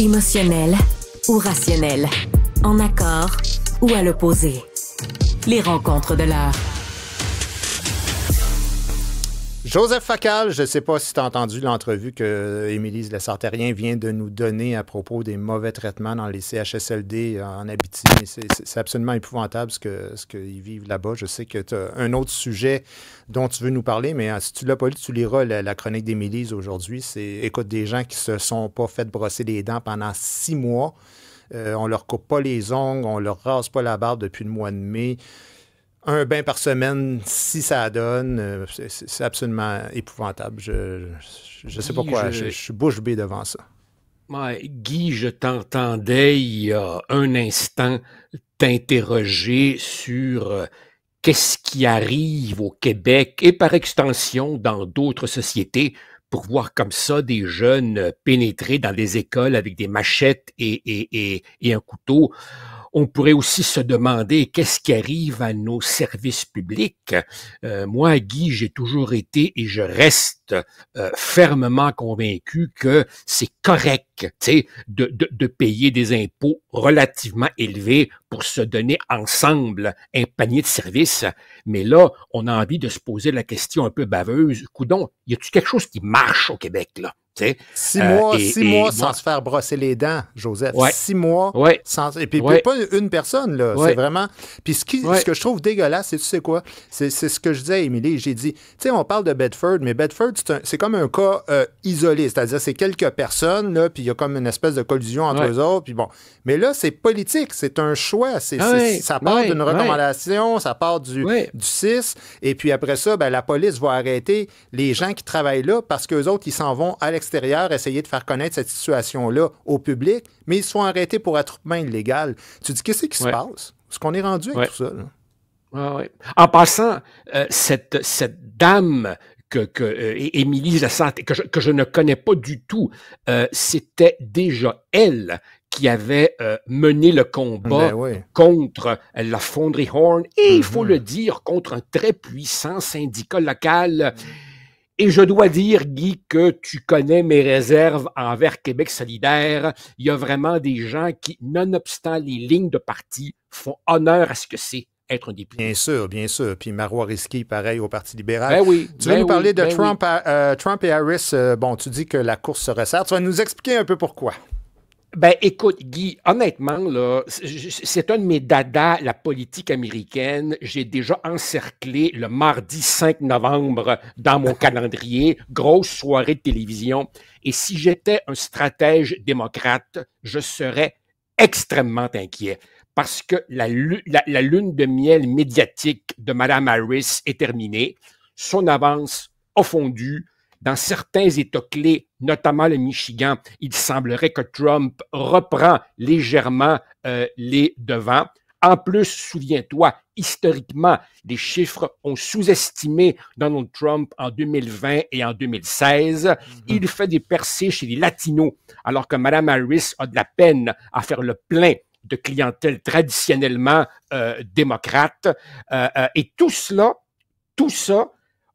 émotionnel ou rationnel, en accord ou à l'opposé. Les rencontres de l'art. Joseph Facal, je ne sais pas si tu as entendu l'entrevue que Émilie vient de nous donner à propos des mauvais traitements dans les CHSLD euh, en Abitibi. C'est absolument épouvantable ce qu'ils ce que vivent là-bas. Je sais que tu as un autre sujet dont tu veux nous parler, mais euh, si tu l'as pas lu, tu liras la, chronique d'Émilie aujourd'hui. C'est, écoute, des gens qui se sont pas fait brosser les dents pendant six mois. Euh, on leur coupe pas les ongles, on leur rase pas la barbe depuis le mois de mai un bain par semaine, si ça donne, euh, c'est absolument épouvantable. Je ne sais pas quoi, je, suis bouche bée devant ça. Guy, je t'entendais il y a un instant t'interroger sur euh, qu'est-ce qui arrive au Québec et par extension dans d'autres sociétés pour voir comme ça des jeunes pénétrer dans des écoles avec des machettes et, et un couteau. On pourrait aussi se demander qu'est-ce qui arrive à nos services publics. Euh, moi, Guy, j'ai toujours été et je reste euh, fermement convaincu que c'est correct de, payer des impôts relativement élevés pour se donner ensemble un panier de services. Mais là, on a envie de se poser la question un peu baveuse. Coudon, y a-tu quelque chose qui marche au Québec, là? six mois, euh, mois sans se faire brosser les dents, Joseph. Six mois sans. Et puis, pas une personne, là. C'est vraiment. Puis, ce, que je trouve dégueulasse, c'est, tu sais quoi? C'est, ce que je disais à Émilie. J'ai dit, tu sais, on parle de Bedford, mais Bedford, c'est, comme un cas euh, isolé. C'est-à-dire, c'est quelques personnes, là, il y a comme une espèce de collusion entre eux autres. Puis bon. Mais là, c'est politique, c'est un choix. C'est, ah ça part d'une recommandation, ça part du, du 6. Et puis après ça, ben, la police va arrêter les gens qui travaillent là parce qu'eux autres, ils s'en vont à l'extérieur essayer de faire connaître cette situation-là au public, mais ils sont arrêtés pour attroupement illégal. Tu dis, qu'est-ce qui se passe? Est-ce qu'on est rendu avec tout ça? Là? en passant, euh, cette, cette dame que, euh, Émilie la que je, ne connais pas du tout, euh, c'était déjà elle qui avait euh, mené le combat ben contre la fonderie Horn et il faut mhm. le dire contre un très puissant syndicat local. Et je dois dire, Guy, que tu connais mes réserves envers Québec solidaire. Il y a vraiment des gens qui, nonobstant les lignes de parti, font honneur à ce que c'est. Bien sûr, bien sûr. Puis Marois Risky, pareil au Parti libéral. Ben tu vas ben nous parler de ben euh, Trump, et Harris. Euh, bon, tu dis que la course se resserre. Tu vas nous expliquer un peu pourquoi. Ben écoute, Guy, honnêtement, là, c'est un de mes dadas, la politique américaine. J'ai déjà encerclé le mardi 5 novembre dans mon calendrier, grosse soirée de télévision. Et si j'étais un stratège démocrate, je serais extrêmement inquiet parce que la, lune de miel médiatique de Mme Harris est terminée. Son avance a fondu. Dans certains États clés, notamment le Michigan, il semblerait que Trump reprend légèrement euh, les devants. En plus, souviens-toi, historiquement, les chiffres ont sous-estimé Donald Trump en 2020 et en 2016. Mm-hmm. Il fait des percées chez les latinos, alors que Mme Harris a de la peine à faire le plein de clientèle traditionnellement euh, démocrate. Euh, euh, et tout cela, tout ça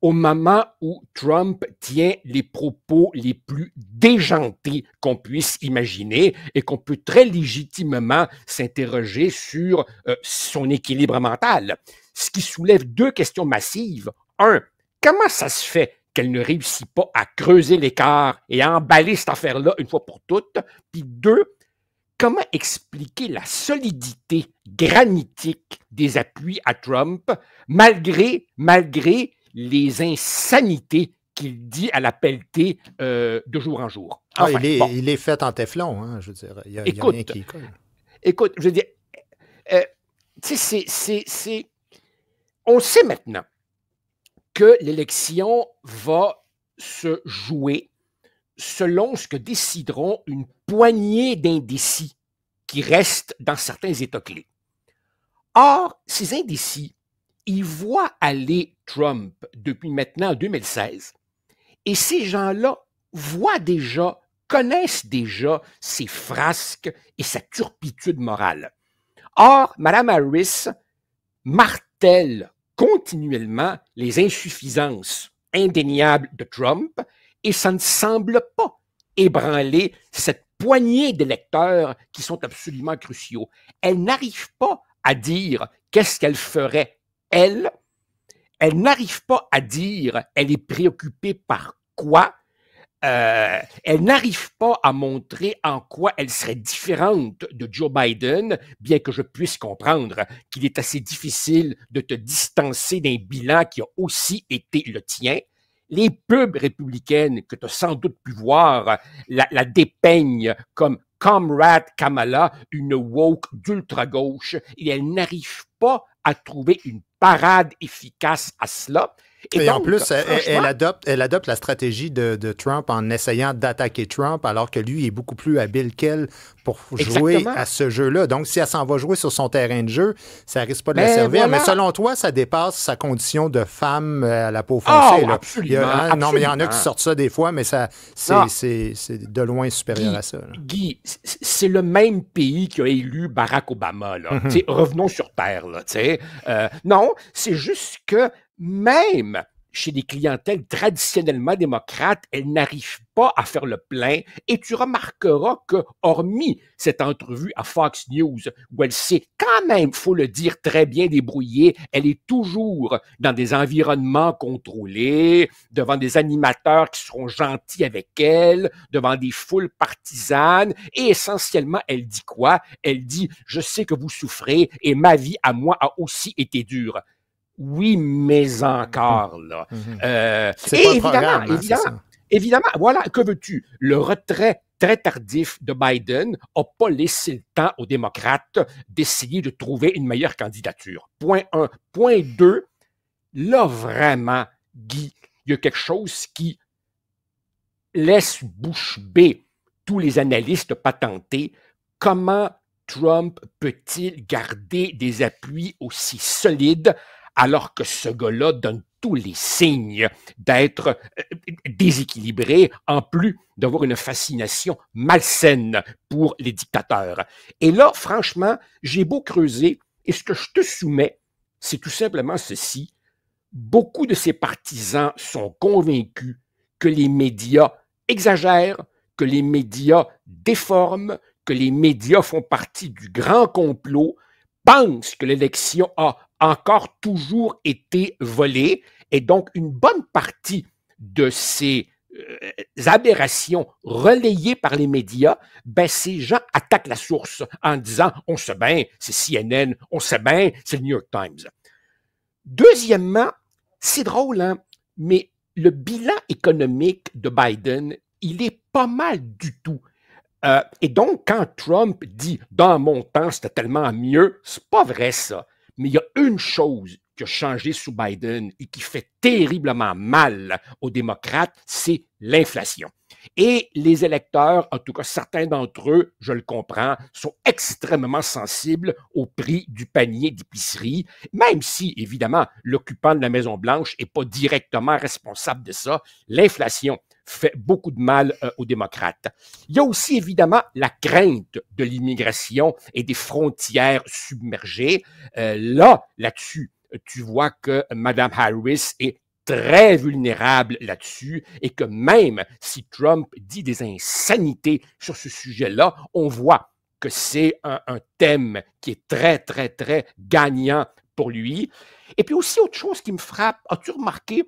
au moment où Trump tient les propos les plus déjantés qu'on puisse imaginer et qu'on peut très légitimement s'interroger sur son équilibre mental. Ce qui soulève deux questions massives. Un, comment ça se fait qu'elle ne réussit pas à creuser l'écart et à emballer cette affaire-là une fois pour toutes? Puis deux, comment expliquer la solidité granitique des appuis à Trump malgré, malgré les insanités qu'il dit à la pelletée euh, de jour en jour? Ah, il, est, fait en Teflon, hein, je veux dire. écoute, Écoute, je veux dire, euh, c'est. On sait maintenant que l'élection va se jouer selon ce que décideront une poignée d'indécis qui restent dans certains États clés. Or, ces indécis y voient aller Trump depuis maintenant 2016, et ces gens-là voient déjà, connaissent déjà ses frasques et sa turpitude morale. Or, Mme Harris martèle continuellement les insuffisances indéniables de Trump et ça ne semble pas ébranler cette poignée de lecteurs qui sont absolument cruciaux. Elle n'arrive pas à dire qu'est-ce qu'elle ferait, elle. Elle n'arrive pas à dire elle est préoccupée par quoi. Euh, elle n'arrive pas à montrer en quoi elle serait différente de Joe Biden, bien que je puisse comprendre qu'il est assez difficile de te distancer d'un bilan qui a aussi été le tien les pubs républicaines que tu as sans doute pu voir la, dépeignent comme Comrade Kamala, une woke d'ultra-gauche, et elle n'arrive pas à trouver une parade efficace à cela. Et, en plus, elle, adopte, elle adopte la stratégie de, Trump en essayant d'attaquer Trump, alors que lui est beaucoup plus habile qu'elle pour jouer à ce jeu-là. Donc, si elle s'en va jouer sur son terrain de jeu, ça risque pas de la servir. Mais selon toi, ça dépasse sa condition de femme euh, à la peau foncée. Oh, absolument, hein, Non, mais il y en a qui sortent ça des fois, mais ça, c'est, de loin supérieur à ça. Guy, c'est le même pays qui a élu Barack Obama. Là. Mhm. Revenons sur Terre. Là, euh, non, c'est juste que même chez des clientèles traditionnellement démocrates, elle n'arrive pas à faire le plein. Et tu remarqueras que, hormis cette entrevue à Fox News, où elle s'est quand même, faut le dire, très bien débrouillée, elle est toujours dans des environnements contrôlés, devant des animateurs qui seront gentils avec elle, devant des foules partisanes. Et essentiellement, elle dit quoi? Elle dit, je sais que vous souffrez et ma vie à moi a aussi été dure. Oui, mais encore, là. Mhm. Mhm. Euh, évidemment, hein, évidemment, évidemment, voilà, que veux-tu? Le retrait très tardif de Biden n'a pas laissé le temps aux démocrates d'essayer de trouver une meilleure candidature. Point un. Point deux, là vraiment, Guy, il y a quelque chose qui laisse bouche bée tous les analystes patentés. Comment Trump peut-il garder des appuis aussi solides alors que ce gars-là donne tous les signes d'être euh, déséquilibré, en plus d'avoir une fascination malsaine pour les dictateurs. Et là, franchement, j'ai beau creuser, et ce que je te soumets, c'est tout simplement ceci. Beaucoup de ses partisans sont convaincus que les médias exagèrent, que les médias déforment, que les médias font partie du grand complot, pensent que l'élection a encore toujours été volé, et donc une bonne partie de ces euh, aberrations relayées par les médias, ben ces gens attaquent la source en disant on sait bien, c'est CNN, on sait bien, c'est le New York Times. Deuxièmement, c'est drôle, hein, mais le bilan économique de Biden, il est pas mal du tout. Euh, et donc, quand Trump dit dans mon temps, c'était tellement mieux, c'est pas vrai ça. Mais il y a une chose qui a changé sous Biden et qui fait terriblement mal aux démocrates, c'est l'inflation. Et les électeurs, en tout cas certains d'entre eux, je le comprends, sont extrêmement sensibles au prix du panier d'épicerie, même si, évidemment, l'occupant de la Maison-Blanche n'est pas directement responsable de ça. L'inflation, fait beaucoup de mal euh, aux démocrates. Il y a aussi évidemment la crainte de l'immigration et des frontières submergées. Euh, là, là-dessus, tu vois que Mme Harris est très vulnérable là-dessus et que même si Trump dit des insanités sur ce sujet-là, on voit que c'est un thème qui est très, très, très gagnant pour lui. Et puis aussi, autre chose qui me frappe, as-tu remarqué,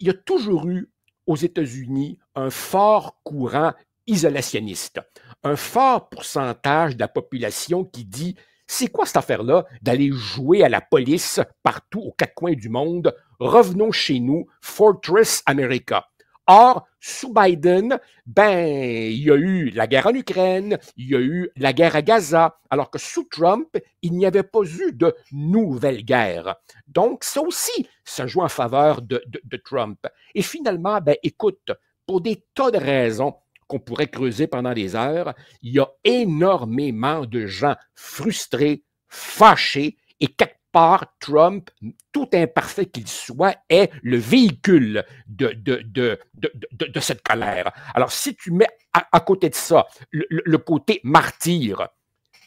il y a toujours eu aux États-Unis un fort courant isolationniste, un fort pourcentage de la population qui dit c'est quoi cette affaire-là d'aller jouer à la police partout aux quatre coins du monde? Revenons chez nous, Fortress America. Or, sous Biden, ben, il y a eu la guerre en Ukraine, il y a eu la guerre à Gaza, alors que sous Trump, il n'y avait pas eu de nouvelle guerre. Donc, ça aussi, ça joue en faveur de, Trump. Et finalement, ben, écoute, pour des tas de raisons qu'on pourrait creuser pendant des heures, il y a énormément de gens frustrés, fâchés et par Trump, tout imparfait qu'il soit, est le véhicule de, de, de, cette colère. Alors, si tu mets à, côté de ça le, côté martyr,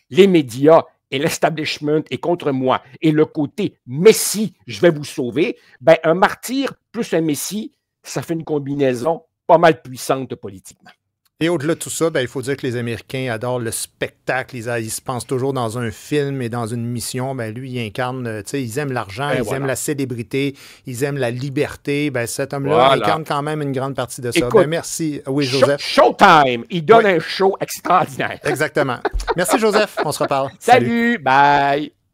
les médias et l'establishment est contre moi, et le côté messie, je vais vous sauver, ben, un martyr plus un messie, ça fait une combinaison pas mal puissante politiquement. Et au-delà de tout ça, ben, il faut dire que les Américains adorent le spectacle. Ils, se pensent toujours dans un film et dans une mission. Ben, lui, il incarne, euh, tu sais, ils aiment l'argent, ben, ils aiment la célébrité, ils aiment la liberté. Ben, cet homme-là incarne quand même une grande partie de ça. Ben, merci. Oui, Joseph. showtime. Il donne un show extraordinaire. Exactement. Merci, Joseph. On se reparle. Salut. Bye.